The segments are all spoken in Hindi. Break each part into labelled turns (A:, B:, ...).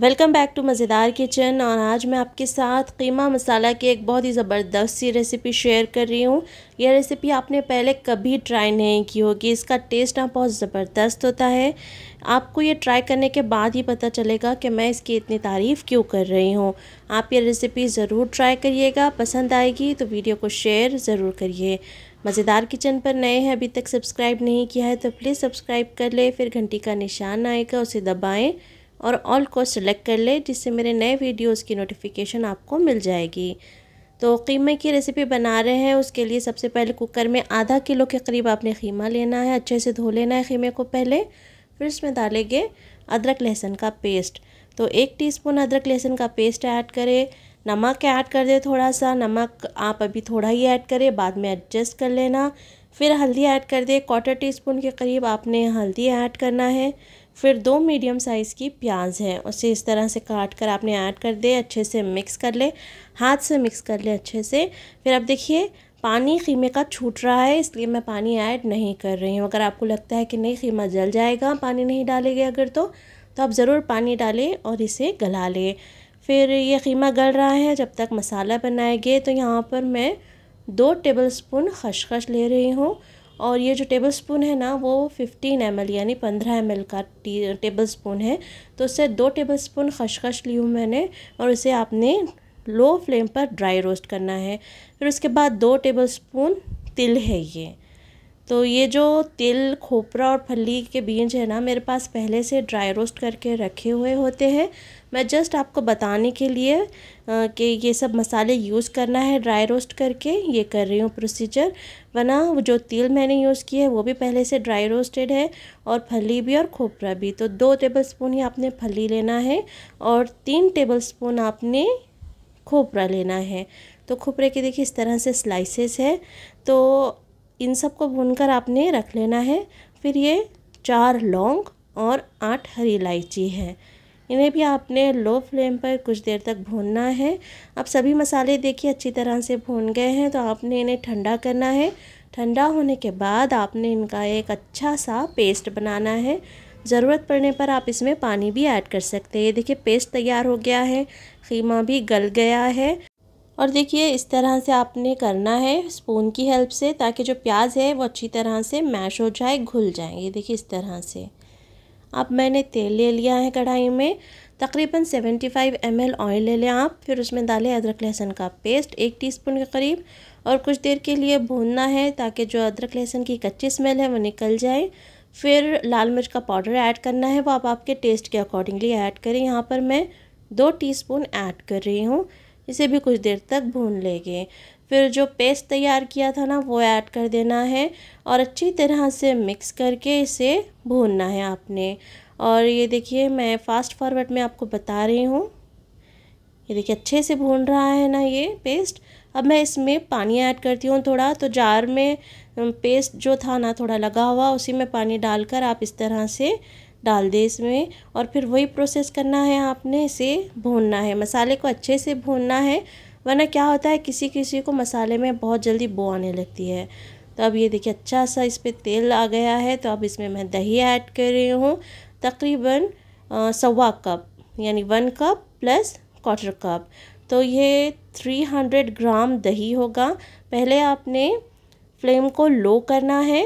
A: welcome back to Mazedar kitchen और आज मैं आपके साथ कीमा मसाला की एक बहुत ही ज़बरदस्त सी रेसिपी शेयर कर रही हूँ यह रेसिपी आपने पहले कभी ट्राई नहीं की होगी इसका टेस्ट ना बहुत ज़बरदस्त होता है आपको ये ट्राई करने के बाद ही पता चलेगा कि मैं इसकी इतनी तारीफ़ क्यों कर रही हूँ आप ये रेसिपी ज़रूर ट्राई करिएगा पसंद आएगी तो वीडियो को शेयर ज़रूर करिए मज़ेदार किचन पर नए हैं अभी तक सब्सक्राइब नहीं किया है तो प्लीज़ सब्सक्राइब कर ले फिर घंटी का निशान आएगा उसे दबाएँ और ऑल को सिलेक्ट कर लें जिससे मेरे नए वीडियोस की नोटिफिकेशन आपको मिल जाएगी तो कीमे की रेसिपी बना रहे हैं उसके लिए सबसे पहले कुकर में आधा किलो के करीब आपने ख़ीमा लेना है अच्छे से धो लेना है ख़ीमे को पहले फिर इसमें डालेंगे अदरक लहसुन का पेस्ट तो एक टीस्पून अदरक लहसुन का पेस्ट ऐड करें नमक ऐड कर दे थोड़ा सा नमक आप अभी थोड़ा ही ऐड करें बाद में एडजस्ट कर लेना फिर हल्दी ऐड कर दे क्वार्टर टी स्पून के करीब आपने हल्दी ऐड करना है फिर दो मीडियम साइज़ की प्याज है उसे इस तरह से काट कर आपने ऐड कर दे अच्छे से मिक्स कर ले हाथ से मिक्स कर ले अच्छे से फिर आप देखिए पानी ख़ीमे का छूट रहा है इसलिए मैं पानी ऐड नहीं कर रही हूँ अगर आपको लगता है कि नहीं ख़ीमा जल जाएगा पानी नहीं डालेंगे अगर तो तो आप ज़रूर पानी डालें और इसे गला लें फिर ये ख़ीमा गल रहा है जब तक मसाला बनाएंगे तो यहाँ पर मैं दो टेबलस्पून खसखस ले रही हूँ और ये जो टेबल स्पून है ना वो फ़िफ्टीन एम यानी पंद्रह एम का टेबल स्पून है तो उससे दो टेबल स्पून खशखश ली हूँ मैंने और इसे आपने लो फ्लेम पर ड्राई रोस्ट करना है फिर उसके बाद दो टेबल स्पून तिल है ये तो ये जो तिल खोपरा और फली के बीज है ना मेरे पास पहले से ड्राई रोस्ट करके रखे हुए होते हैं मैं जस्ट आपको बताने के लिए कि ये सब मसाले यूज़ करना है ड्राई रोस्ट करके ये कर रही हूँ प्रोसीजर वरना जो तिल मैंने यूज़ किया है वो भी पहले से ड्राई रोस्टेड है और फली भी और खोपरा भी तो दो टेबल स्पून ही आपने फली लेना है और तीन टेबल स्पून आपने खोपरा लेना है तो खोपरे के देखिए इस तरह से स्लाइसेस है तो इन सब को भूनकर आपने रख लेना है फिर ये चार लौंग और आठ हरी इलायची है इन्हें भी आपने लो फ्लेम पर कुछ देर तक भूनना है अब सभी मसाले देखिए अच्छी तरह से भून गए हैं तो आपने इन्हें ठंडा करना है ठंडा होने के बाद आपने इनका एक अच्छा सा पेस्ट बनाना है ज़रूरत पड़ने पर आप इसमें पानी भी ऐड कर सकते हैं ये देखिए पेस्ट तैयार हो गया है खीमा भी गल गया है और देखिए इस तरह से आपने करना है स्पून की हेल्प से ताकि जो प्याज है वो अच्छी तरह से मैश हो जाए घुल जाए ये देखिए इस तरह से अब मैंने तेल ले लिया है कढ़ाई में तकरीबन 75 फाइव एम ऑयल ले लें आप फिर उसमें डालें अदरक लहसुन का पेस्ट एक टीस्पून के करीब और कुछ देर के लिए भूनना है ताकि जो अदरक लहसुन की कच्ची स्मेल है वो निकल जाए फिर लाल मिर्च का पाउडर ऐड करना है वो आप आपके टेस्ट के अकॉर्डिंगली ऐड करें यहाँ पर मैं दो टीस्पून ऐड कर रही हूँ इसे भी कुछ देर तक भून लेंगे फिर जो पेस्ट तैयार किया था ना वो ऐड कर देना है और अच्छी तरह से मिक्स करके इसे भूनना है आपने और ये देखिए मैं फ़ास्ट फॉरवर्ड में आपको बता रही हूँ ये देखिए अच्छे से भून रहा है ना ये पेस्ट अब मैं इसमें पानी ऐड करती हूँ थोड़ा तो जार में पेस्ट जो था ना थोड़ा लगा हुआ उसी में पानी डालकर आप इस तरह से डाल दें इसमें और फिर वही प्रोसेस करना है आपने इसे भूनना है मसाले को अच्छे से भूनना है वरना क्या होता है किसी किसी को मसाले में बहुत जल्दी बो आने लगती है तो अब ये देखिए अच्छा सा इस पर तेल आ गया है तो अब इसमें मैं दही ऐड कर रही हूँ तकरीबन सवा कप यानी one cup plus quarter cup तो ये थ्री हंड्रेड ग्राम दही होगा पहले आपने फ्लेम को लो करना है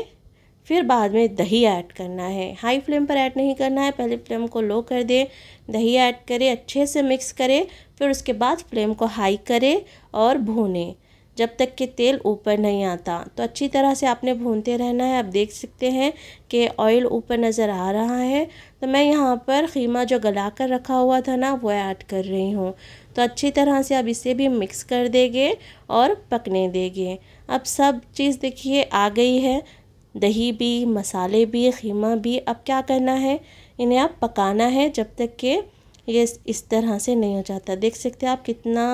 A: फिर बाद में दही ऐड करना है हाई फ्लेम पर ऐड नहीं करना है पहले फ्लेम को लो कर दें दही ऐड करें अच्छे से मिक्स करें फिर उसके बाद फ्लेम को हाई करें और भूनें जब तक कि तेल ऊपर नहीं आता तो अच्छी तरह से आपने भूनते रहना है आप देख सकते हैं कि ऑयल ऊपर नज़र आ रहा है तो मैं यहाँ पर खीमा जो गला कर रखा हुआ था ना वो ऐड कर रही हूँ तो अच्छी तरह से आप इसे भी मिक्स कर देंगे और पकने देंगे अब सब चीज़ देखिए आ गई है दही भी मसाले भी ख़ीमा भी अब क्या करना है इन्हें आप पकाना है जब तक के ये इस तरह से नहीं हो जाता देख सकते हैं आप कितना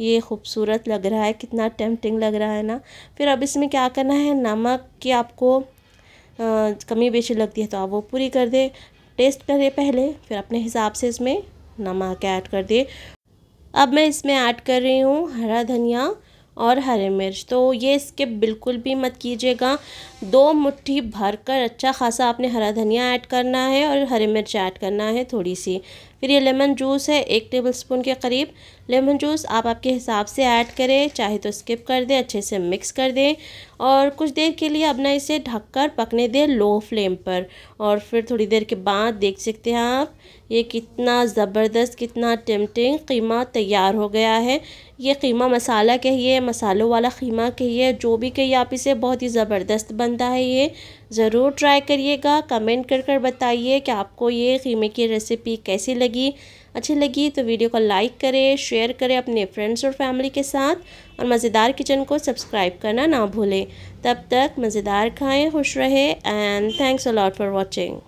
A: ये खूबसूरत लग रहा है कितना टेम्पटिंग लग रहा है ना फिर अब इसमें क्या करना है नमक की आपको आ, कमी बेची लगती है तो आप वो पूरी कर दे टेस्ट करें पहले फिर अपने हिसाब से इसमें नमक ऐड कर दे अब मैं इसमें ऐड कर रही हूँ हरा धनिया और हरे मिर्च तो ये स्किप बिल्कुल भी मत कीजिएगा दो मुट्ठी भर कर अच्छा खासा आपने हरा धनिया ऐड करना है और हरी मिर्च ऐड करना है थोड़ी सी फिर ये लेमन जूस है एक टेबल स्पून के करीब लेमन जूस आप आपके हिसाब से ऐड करें चाहे तो स्किप कर दें अच्छे से मिक्स कर दें और कुछ देर के लिए अपना इसे ढककर पकने दें लो फ्लेम पर और फिर थोड़ी देर के बाद देख सकते हैं आप ये कितना ज़बरदस्त कितना टेम्पटिंग कीमा तैयार हो गया है ये कीमा मसाला कहिए मसालों वाला कीमा कहिए जो भी कहिए आप इसे बहुत ही ज़बरदस्त बनता है ये ज़रूर ट्राई करिएगा कमेंट कर कर बताइए कि आपको ये खीमे की रेसिपी कैसी लगी अच्छी लगी तो वीडियो को लाइक करें शेयर करें अपने फ्रेंड्स और फैमिली के साथ और मज़ेदार किचन को सब्सक्राइब करना ना भूलें तब तक मज़ेदार खाएं खुश रहें and thanks a lot for watching